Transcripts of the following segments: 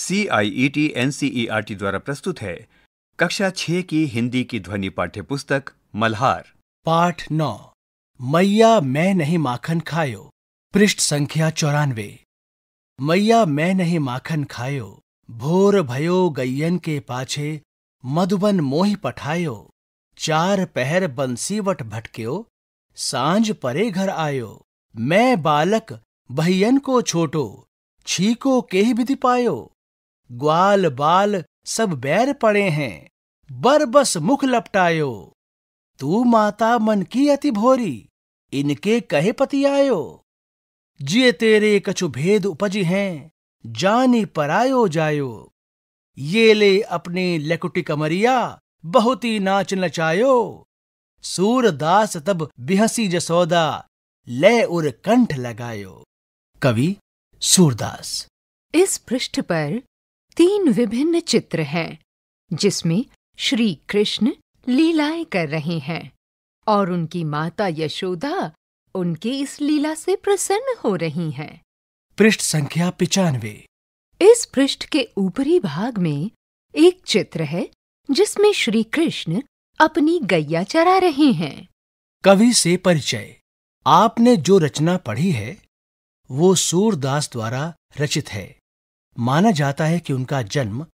C I E T N C E R T द्वारा प्रस्तुत है कक्षा छह की हिंदी की ध्वनि पाठ्य पुस्तक मल्हार पाठ नौ मैया मैं नहीं माखन खायो पृष्ठ संख्या चौरानवे मैया मैं नहीं माखन खायो भोर भयो गैयन के पाछे मधुबन मोहि पठायो चार पहर बंसीवट भटक्यो सांझ परे घर आयो मैं बालक बहियन को छोटो छीको के ही विधि पायो ग्वाल बाल सब बैर पड़े हैं बर बस मुख लपटायो तू माता मन की अति भोरी इनके कहे पति आयो जिये तेरे कछु भेद उपजी हैं जानी परायो जायो ये ले अपने लकुटी कमरिया बहुत ही नाच नचायो सूरदास तब बिहसी जसोदा लय उर कंठ लगायो कवि सूरदास इस पृष्ठ पर तीन विभिन्न चित्र हैं जिसमें श्री कृष्ण लीलाएं कर रहे हैं और उनकी माता यशोदा उनके इस लीला से प्रसन्न हो रही हैं। पृष्ठ संख्या पिचानवे इस पृष्ठ के ऊपरी भाग में एक चित्र है जिसमें श्री कृष्ण अपनी गैया चरा रहे हैं कवि से परिचय आपने जो रचना पढ़ी है वो सूरदास द्वारा रचित है माना जाता है कि उनका जन्म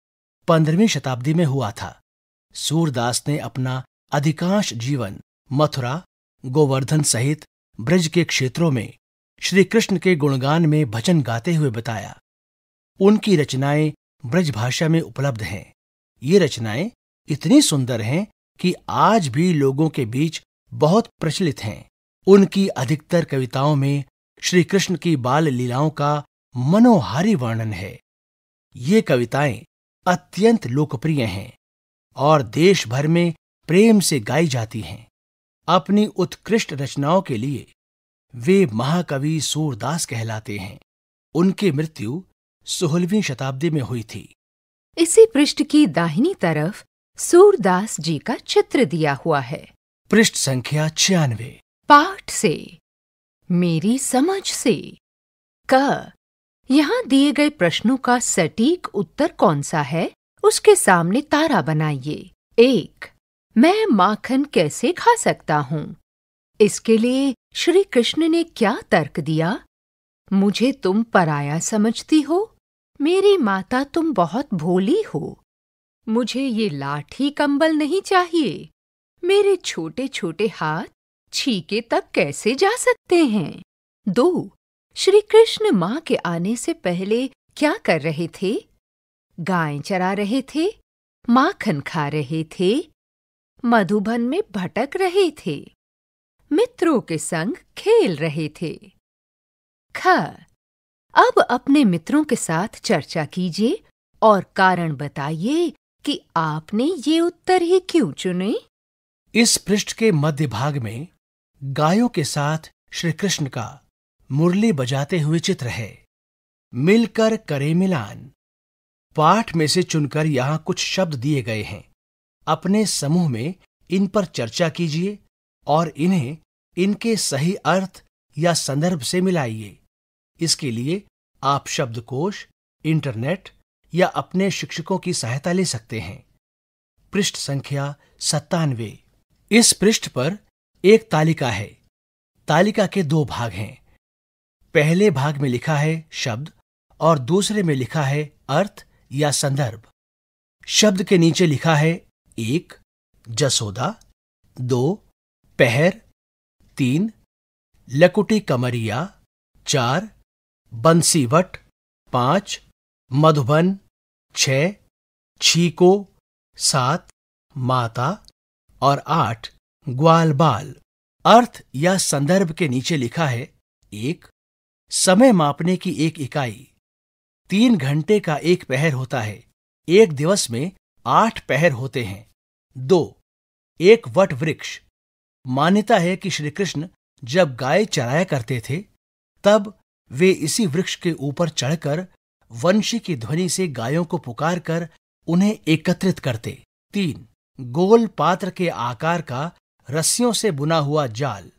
पंद्रहवीं शताब्दी में हुआ था सूरदास ने अपना अधिकांश जीवन मथुरा गोवर्धन सहित ब्रज के क्षेत्रों में श्री कृष्ण के गुणगान में भजन गाते हुए बताया उनकी रचनाएं ब्रज भाषा में उपलब्ध हैं ये रचनाएं इतनी सुंदर हैं कि आज भी लोगों के बीच बहुत प्रचलित हैं उनकी अधिकतर कविताओं में श्री कृष्ण की बाल लीलाओं का मनोहारी वर्णन है ये कविताएं अत्यंत लोकप्रिय हैं और देश भर में प्रेम से गाई जाती हैं अपनी उत्कृष्ट रचनाओं के लिए वे महाकवि सूरदास कहलाते हैं उनकी मृत्यु सोलहवीं शताब्दी में हुई थी इसी पृष्ठ की दाहिनी तरफ सूरदास जी का चित्र दिया हुआ है पृष्ठ संख्या छियानवे पाठ से मेरी समझ से क यहाँ दिए गए प्रश्नों का सटीक उत्तर कौन सा है उसके सामने तारा बनाइए एक मैं माखन कैसे खा सकता हूँ इसके लिए श्री कृष्ण ने क्या तर्क दिया मुझे तुम पराया समझती हो मेरी माता तुम बहुत भोली हो मुझे ये लाठी कंबल नहीं चाहिए मेरे छोटे छोटे हाथ छीके तक कैसे जा सकते हैं दो श्री कृष्ण माँ के आने से पहले क्या कर रहे थे गायें चरा रहे थे माखन खा रहे थे मधुबन में भटक रहे थे मित्रों के संग खेल रहे थे ख अब अपने मित्रों के साथ चर्चा कीजिए और कारण बताइए कि आपने ये उत्तर ही क्यों चुने इस पृष्ठ के मध्य भाग में गायों के साथ श्री कृष्ण का मुरली बजाते हुए चित्र है मिलकर करे मिलान पाठ में से चुनकर यहां कुछ शब्द दिए गए हैं अपने समूह में इन पर चर्चा कीजिए और इन्हें इनके सही अर्थ या संदर्भ से मिलाइए इसके लिए आप शब्दकोश इंटरनेट या अपने शिक्षकों की सहायता ले सकते हैं पृष्ठ संख्या सत्तानवे इस पृष्ठ पर एक तालिका है तालिका के दो भाग हैं पहले भाग में लिखा है शब्द और दूसरे में लिखा है अर्थ या संदर्भ शब्द के नीचे लिखा है एक जसोदा दो पहर तीन लकुटी कमरिया चार बंसीवट पांच मधुबन छ छीको सात माता और आठ ग्वाल बाल अर्थ या संदर्भ के नीचे लिखा है एक समय मापने की एक इकाई तीन घंटे का एक पहर होता है एक दिवस में आठ पहर होते हैं दो एक वट वृक्ष मान्यता है कि श्री कृष्ण जब गाय चराया करते थे तब वे इसी वृक्ष के ऊपर चढ़कर वंशी की ध्वनि से गायों को पुकार कर उन्हें एकत्रित करते तीन गोल पात्र के आकार का रस्सियों से बुना हुआ जाल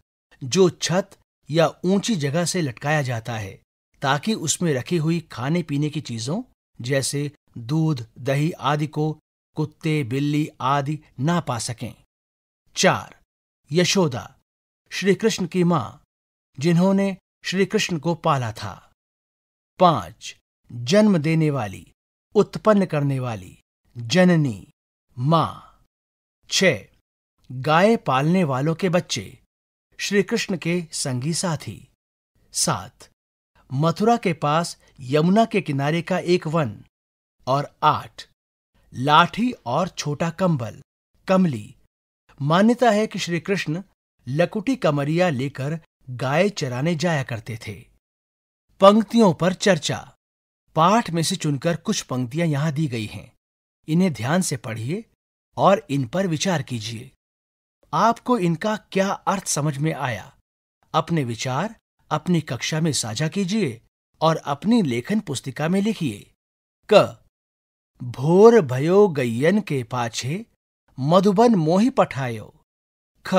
जो छत या ऊंची जगह से लटकाया जाता है ताकि उसमें रखी हुई खाने पीने की चीजों जैसे दूध दही आदि को कुत्ते बिल्ली आदि ना पा सकें चार यशोदा श्री कृष्ण की मां जिन्होंने श्री कृष्ण को पाला था पांच जन्म देने वाली उत्पन्न करने वाली जननी मां छ गाय पालने वालों के बच्चे श्री कृष्ण के संगी साथी सात मथुरा के पास यमुना के किनारे का एक वन और आठ लाठी और छोटा कंबल कमली मान्यता है कि श्री कृष्ण लकुटी कमरिया लेकर गाय चराने जाया करते थे पंक्तियों पर चर्चा पाठ में से चुनकर कुछ पंक्तियां यहां दी गई हैं इन्हें ध्यान से पढ़िए और इन पर विचार कीजिए आपको इनका क्या अर्थ समझ में आया अपने विचार अपनी कक्षा में साझा कीजिए और अपनी लेखन पुस्तिका में लिखिए क भोर भयो गयन के पाछे मधुबन मोहि पठायो ख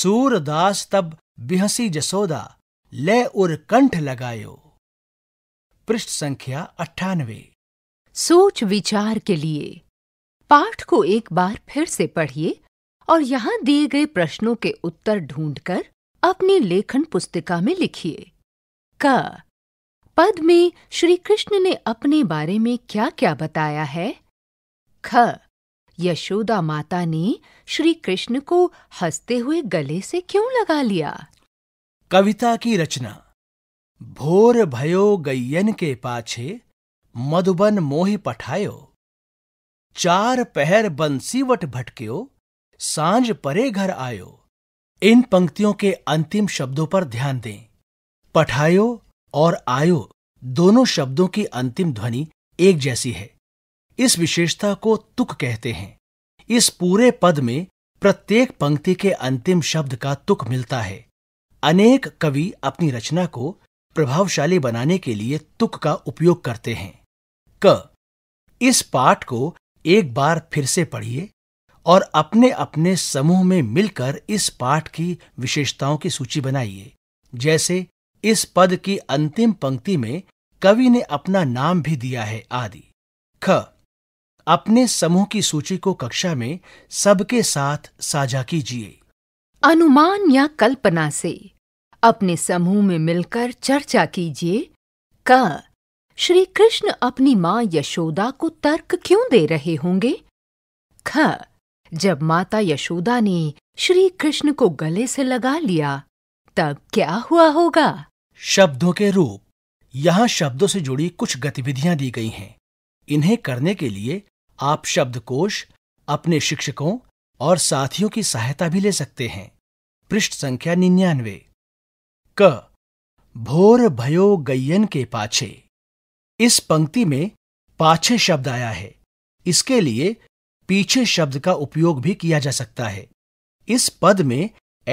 सूरदास तब बिहसी जसोदा लय उर कंठ लगायो पृष्ठ संख्या अट्ठानवे सोच विचार के लिए पाठ को एक बार फिर से पढ़िए और यहाँ दिए गए प्रश्नों के उत्तर ढूंढकर अपनी लेखन पुस्तिका में लिखिए क पद में श्री कृष्ण ने अपने बारे में क्या क्या बताया है ख यशोदा माता ने श्री कृष्ण को हंसते हुए गले से क्यों लगा लिया कविता की रचना भोर भयो गैयन के पाछे मधुबन मोहि पठायो चार पहर बंसीवट भटक्यो सांझ परे घर आयो इन पंक्तियों के अंतिम शब्दों पर ध्यान दें पठायो और आयो दोनों शब्दों की अंतिम ध्वनि एक जैसी है इस विशेषता को तुक कहते हैं इस पूरे पद में प्रत्येक पंक्ति के अंतिम शब्द का तुक मिलता है अनेक कवि अपनी रचना को प्रभावशाली बनाने के लिए तुक का उपयोग करते हैं क इस पाठ को एक बार फिर से पढ़िए और अपने अपने समूह में मिलकर इस पाठ की विशेषताओं की सूची बनाइए जैसे इस पद की अंतिम पंक्ति में कवि ने अपना नाम भी दिया है आदि ख अपने समूह की सूची को कक्षा में सबके साथ साझा कीजिए अनुमान या कल्पना से अपने समूह में मिलकर चर्चा कीजिए क श्री कृष्ण अपनी माँ यशोदा को तर्क क्यों दे रहे होंगे ख जब माता यशोदा ने श्री कृष्ण को गले से लगा लिया तब क्या हुआ होगा शब्दों के रूप यहाँ शब्दों से जुड़ी कुछ गतिविधियां दी गई हैं इन्हें करने के लिए आप शब्दकोश अपने शिक्षकों और साथियों की सहायता भी ले सकते हैं पृष्ठ संख्या निन्यानवे क भोर भयो गयन के पाछे इस पंक्ति में पाछे शब्द आया है इसके लिए पीछे शब्द का उपयोग भी किया जा सकता है इस पद में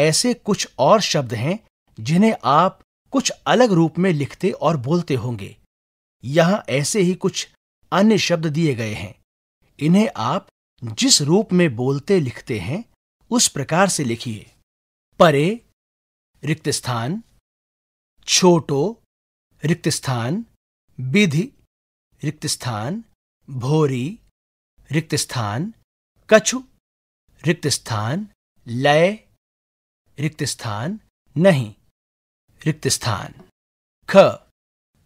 ऐसे कुछ और शब्द हैं जिन्हें आप कुछ अलग रूप में लिखते और बोलते होंगे यहां ऐसे ही कुछ अन्य शब्द दिए गए हैं इन्हें आप जिस रूप में बोलते लिखते हैं उस प्रकार से लिखिए परे रिक्त स्थान छोटो रिक्त स्थान विधि रिक्त स्थान भोरी रिक्त स्थान कछु रिक्त स्थान लय रिक्त स्थान नहीं रिक्त स्थान ख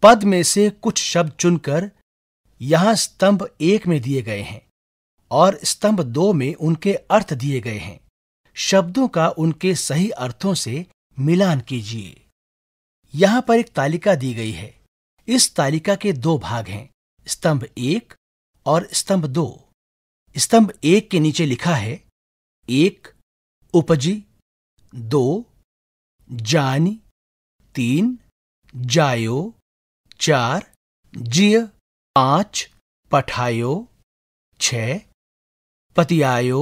पद में से कुछ शब्द चुनकर यहां स्तंभ एक में दिए गए हैं और स्तंभ दो में उनके अर्थ दिए गए हैं शब्दों का उनके सही अर्थों से मिलान कीजिए यहां पर एक तालिका दी गई है इस तालिका के दो भाग हैं स्तंभ एक और स्तंभ दो स्तंभ एक के नीचे लिखा है एक उपजी दो जानी तीन जायो चार जिय पांच पठायो छ पतियायो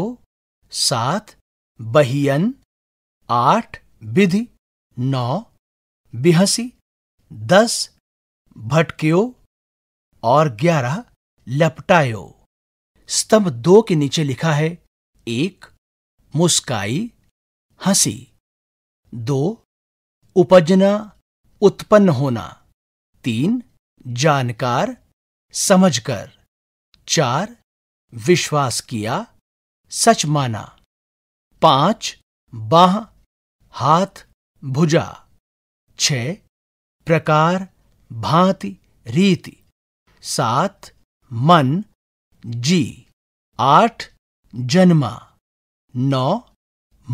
सात बहियन आठ विधि नौ बिहसी दस भटकियो और ग्यारह लपटायो स्तंभ दो के नीचे लिखा है एक मुस्काई हंसी दो उपजना उत्पन्न होना तीन जानकार समझकर चार विश्वास किया सच माना पांच बाह हाथ भुजा छ प्रकार भांति रीति सात मन जी आठ जन्मा नौ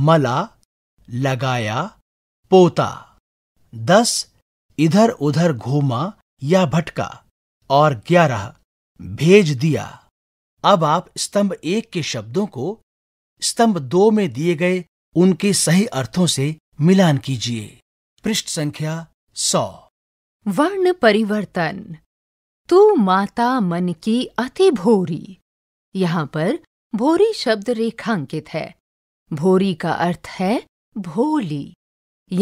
मला लगाया पोता दस इधर उधर घूमा या भटका और ग्यारह भेज दिया अब आप स्तंभ एक के शब्दों को स्तंभ दो में दिए गए उनके सही अर्थों से मिलान कीजिए पृष्ठ संख्या सौ वर्ण परिवर्तन तू माता मन की अति भोरी यहाँ पर भोरी शब्द रेखांकित है भोरी का अर्थ है भोली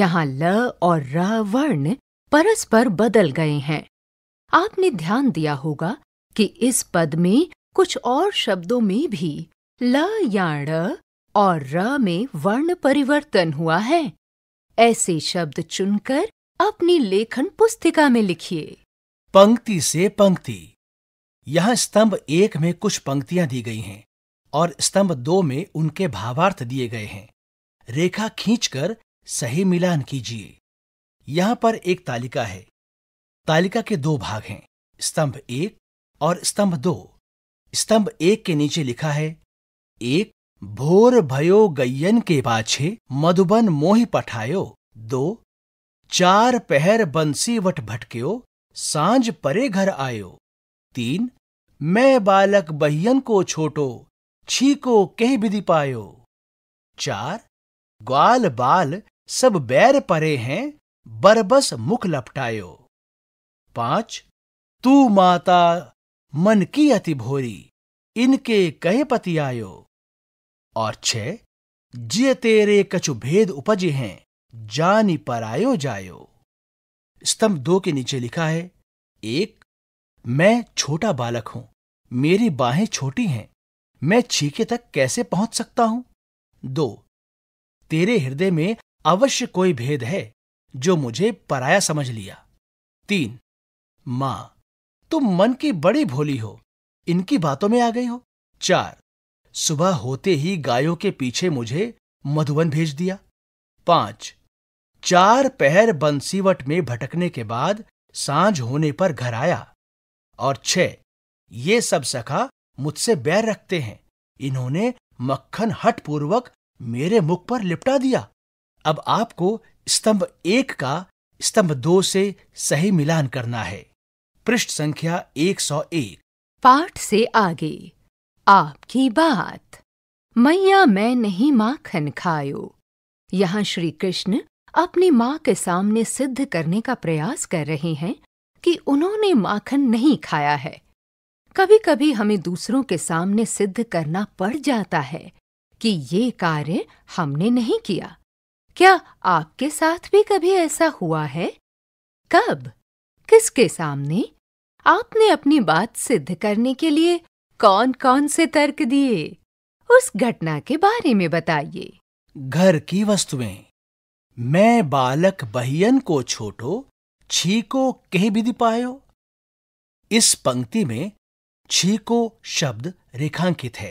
यहाँ ल और र वर्ण परस्पर बदल गए हैं आपने ध्यान दिया होगा कि इस पद में कुछ और शब्दों में भी ल या ण और र में वर्ण परिवर्तन हुआ है ऐसे शब्द चुनकर अपनी लेखन पुस्तिका में लिखिए पंक्ति से पंक्ति यहां स्तंभ एक में कुछ पंक्तियां दी गई हैं और स्तंभ दो में उनके भावार्थ दिए गए हैं रेखा खींचकर सही मिलान कीजिए यहां पर एक तालिका है तालिका के दो भाग हैं स्तंभ एक और स्तंभ दो स्तंभ एक के नीचे लिखा है एक भोर भयो गयन के पाछे मधुबन मोहि पठायो दो चार पहर बंसी वट भटक्यो सांझ परे घर आयो तीन मैं बालक बहियन को छोटो छी को कह विधि पायो चार ग्वाल बाल सब बैर परे हैं बरबस मुख लपटायो पांच तू माता मन की अति भोरी इनके कहे पति आयो और छ जिय तेरे कछु भेद उपजे हैं जानी पर आयो जायो स्तंभ दो के नीचे लिखा है एक मैं छोटा बालक हूं मेरी बाहें छोटी हैं मैं छीके तक कैसे पहुंच सकता हूं दो तेरे हृदय में अवश्य कोई भेद है जो मुझे पराया समझ लिया तीन मां तुम मन की बड़ी भोली हो इनकी बातों में आ गई हो चार सुबह होते ही गायों के पीछे मुझे मधुबन भेज दिया पांच चार पहर बंसीवट में भटकने के बाद सांझ होने पर घर आया और छह ये सब सखा मुझसे बैर रखते हैं इन्होंने मक्खन हट पूर्वक मेरे मुख पर लिपटा दिया अब आपको स्तंभ एक का स्तंभ दो से सही मिलान करना है पृष्ठ संख्या 101 पाठ से आगे आपकी बात मैया मैं नहीं माखन खायो यहाँ श्री कृष्ण अपनी माँ के सामने सिद्ध करने का प्रयास कर रहे हैं कि उन्होंने माखन नहीं खाया है कभी कभी हमें दूसरों के सामने सिद्ध करना पड़ जाता है कि ये कार्य हमने नहीं किया क्या आपके साथ भी कभी ऐसा हुआ है कब किसके सामने आपने अपनी बात सिद्ध करने के लिए कौन कौन से तर्क दिए उस घटना के बारे में बताइए घर की वस्तुएं मैं बालक बहियन को छोटो छीको कह विधि पायो इस पंक्ति में छीको शब्द रेखांकित है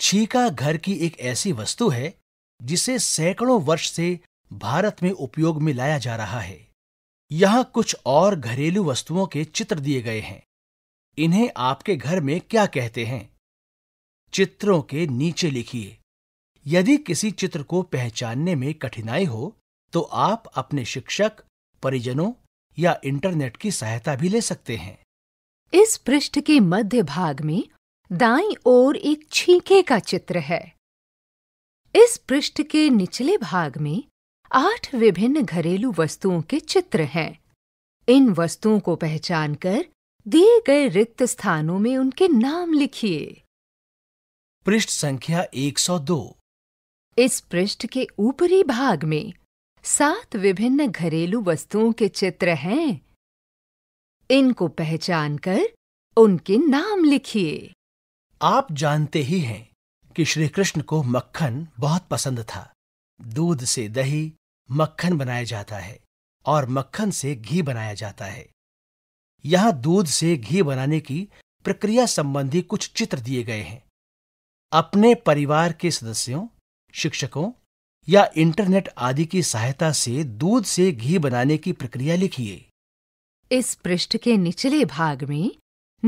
छीका घर की एक ऐसी वस्तु है जिसे सैकड़ों वर्ष से भारत में उपयोग में लाया जा रहा है यहां कुछ और घरेलू वस्तुओं के चित्र दिए गए हैं इन्हें आपके घर में क्या कहते हैं चित्रों के नीचे लिखिए यदि किसी चित्र को पहचानने में कठिनाई हो तो आप अपने शिक्षक परिजनों या इंटरनेट की सहायता भी ले सकते हैं इस पृष्ठ के मध्य भाग में दाई ओर एक छींके का चित्र है इस पृष्ठ के निचले भाग में आठ विभिन्न घरेलू वस्तुओं के चित्र हैं इन वस्तुओं को पहचान कर दिए गए रिक्त स्थानों में उनके नाम लिखिए पृष्ठ संख्या 102 इस पृष्ठ के ऊपरी भाग में सात विभिन्न घरेलू वस्तुओं के चित्र हैं इनको पहचानकर उनके नाम लिखिए आप जानते ही हैं कि श्री कृष्ण को मक्खन बहुत पसंद था दूध से दही मक्खन बनाया जाता है और मक्खन से घी बनाया जाता है यहाँ दूध से घी बनाने की प्रक्रिया संबंधी कुछ चित्र दिए गए हैं अपने परिवार के सदस्यों शिक्षकों या इंटरनेट आदि की सहायता से दूध से घी बनाने की प्रक्रिया लिखिए इस पृष्ठ के निचले भाग में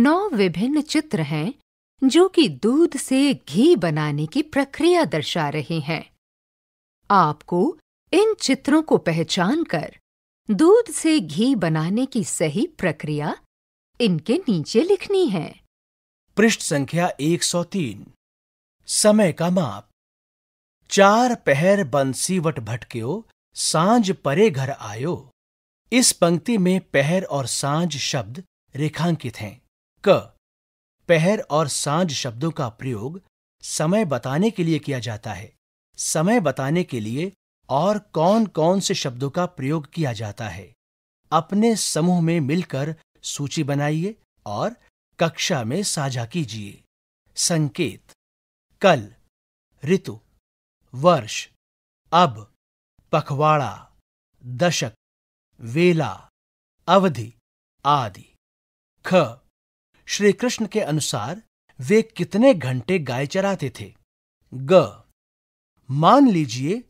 नौ विभिन्न चित्र हैं जो कि दूध से घी बनाने की प्रक्रिया दर्शा रहे हैं आपको इन चित्रों को पहचान कर दूध से घी बनाने की सही प्रक्रिया इनके नीचे लिखनी है पृष्ठ संख्या 103 समय का माप चार पहर बंसीवट भटक्यो सांझ परे घर आयो इस पंक्ति में पहर और सांझ शब्द रेखांकित हैं क पहर और सांझ शब्दों का प्रयोग समय बताने के लिए किया जाता है समय बताने के लिए और कौन कौन से शब्दों का प्रयोग किया जाता है अपने समूह में मिलकर सूची बनाइए और कक्षा में साझा कीजिए संकेत कल ऋतु वर्ष अब पखवाड़ा दशक वेला अवधि आदि ख श्री कृष्ण के अनुसार वे कितने घंटे गाय चराते थे ग मान लीजिए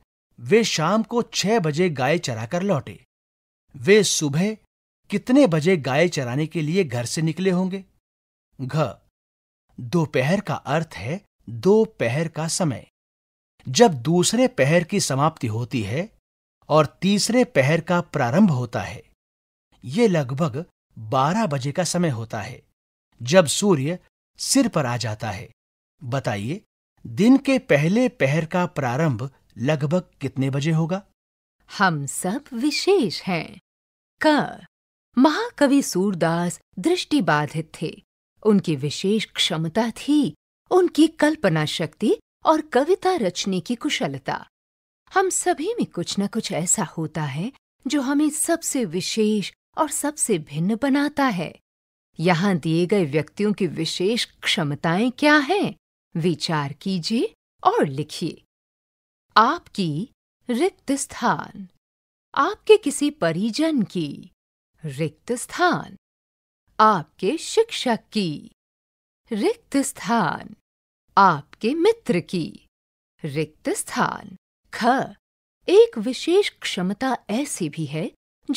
वे शाम को छह बजे गाय चराकर लौटे वे सुबह कितने बजे गाय चराने के लिए घर से निकले होंगे घ दोपहर का अर्थ है दोपहर का समय जब दूसरे पहर की समाप्ति होती है और तीसरे पहर का प्रारंभ होता है ये लगभग 12 बजे का समय होता है जब सूर्य सिर पर आ जाता है बताइए दिन के पहले पहर का प्रारंभ लगभग कितने बजे होगा हम सब विशेष हैं क महाकवि सूरदास दृष्टिबाधित थे उनकी विशेष क्षमता थी उनकी कल्पना शक्ति और कविता रचने की कुशलता हम सभी में कुछ न कुछ ऐसा होता है जो हमें सबसे विशेष और सबसे भिन्न बनाता है यहाँ दिए गए व्यक्तियों की विशेष क्षमताएं क्या हैं विचार कीजिए और लिखिए आपकी रिक्त स्थान आपके किसी परिजन की रिक्त स्थान आपके शिक्षक की रिक्त स्थान आपके मित्र की रिक्त स्थान ख एक विशेष क्षमता ऐसी भी है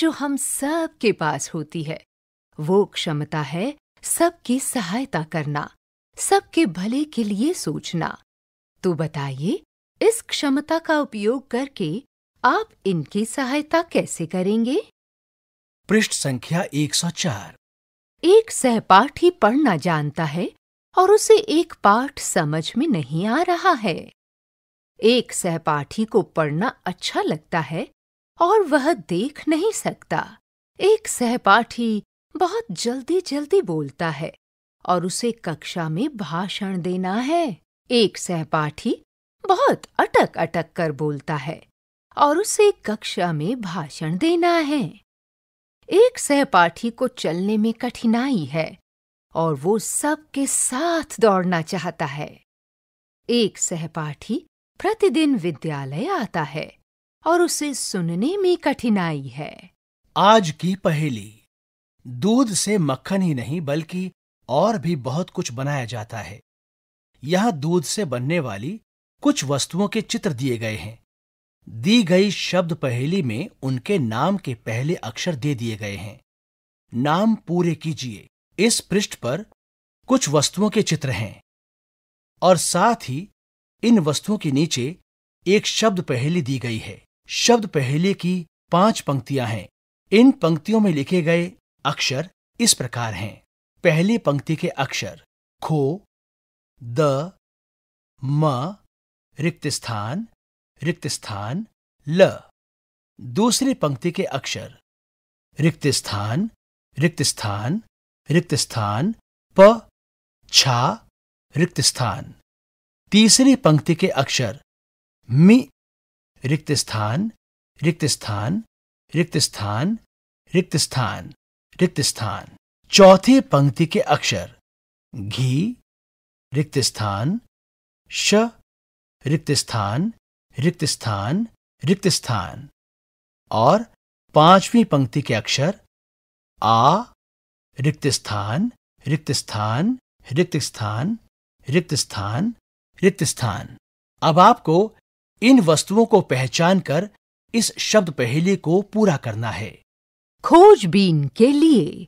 जो हम सब के पास होती है वो क्षमता है सबकी सहायता करना सबके भले के लिए सोचना तो बताइए इस क्षमता का उपयोग करके आप इनकी सहायता कैसे करेंगे पृष्ठ संख्या 104 एक सहपाठी पढ़ना जानता है और उसे एक पाठ समझ में नहीं आ रहा है एक सहपाठी को पढ़ना अच्छा लगता है और वह देख नहीं सकता एक सहपाठी बहुत जल्दी जल्दी बोलता है और उसे कक्षा में भाषण देना है एक सहपाठी बहुत अटक अटक कर बोलता है और उसे कक्षा में भाषण देना है एक सहपाठी को चलने में कठिनाई है और वो सबके साथ दौड़ना चाहता है एक सहपाठी प्रतिदिन विद्यालय आता है और उसे सुनने में कठिनाई है आज की पहेली दूध से मक्खन ही नहीं बल्कि और भी बहुत कुछ बनाया जाता है यहाँ दूध से बनने वाली कुछ वस्तुओं के चित्र दिए गए हैं दी गई शब्द पहेली में उनके नाम के पहले अक्षर दे दिए गए हैं नाम पूरे कीजिए इस पृष्ठ पर कुछ वस्तुओं के चित्र हैं और साथ ही इन वस्तुओं के नीचे एक शब्द पहेली दी गई है शब्द पहेली की पांच पंक्तियां हैं इन पंक्तियों में लिखे गए अक्षर इस प्रकार हैं पहली पंक्ति के अक्षर खो द म रिक्त स्थान रिक्त स्थान ल दूसरी पंक्ति के अक्षर रिक्त स्थान रिक्त स्थान रिक्त स्थान प छा रिक्त स्थान तीसरी पंक्ति के अक्षर मि रिक्त स्थान रिक्त स्थान रिक्त स्थान रिक्त स्थान रिक्त स्थान चौथी पंक्ति के अक्षर घी रिक्त स्थान श रिक्त स्थान रिक्त स्थान रिक्त स्थान और पांचवी पंक्ति के अक्षर आ रिक्त स्थान रिक्त स्थान रिक्त स्थान रिक्त स्थान रिक्त स्थान अब आपको इन वस्तुओं को पहचान कर इस शब्द पहेली को पूरा करना है खोजबीन के लिए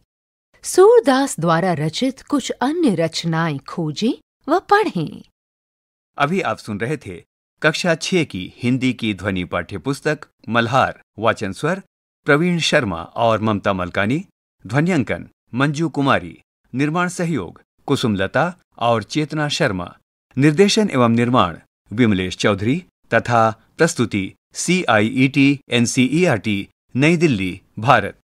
सूरदास द्वारा रचित कुछ अन्य रचनाएं खोजें व पढ़ें। अभी आप सुन रहे थे कक्षा छह की हिंदी की ध्वनि पाठ्य पुस्तक मल्हार वाचन स्वर प्रवीण शर्मा और ममता मलकानी ध्वनियांकन मंजू कुमारी निर्माण सहयोग कुसुम लता और चेतना शर्मा निर्देशन एवं निर्माण विमलेश चौधरी तथा प्रस्तुति C I E T N C E R T New Delhi Bharat